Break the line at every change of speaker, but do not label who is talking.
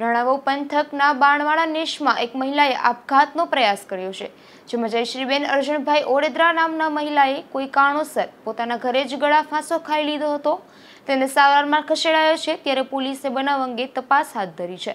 રણાવો પંથકના બાણવાડા નેશમાં એક મહિલાએ આપઘાતનો પ્રયાસ કર્યો છે જેમાં જયશ્રીબેન અર્જુનભાઈ ઓડેદરા નામના મહિલાએ કોઈ કારણોસર પોતાના ઘરે જ ગળા ફાંસો ખાઈ લીધો હતો તેને સારવારમાં ખસેડાયો છે ત્યારે પોલીસે બનાવ અંગે તપાસ હાથ ધરી
છે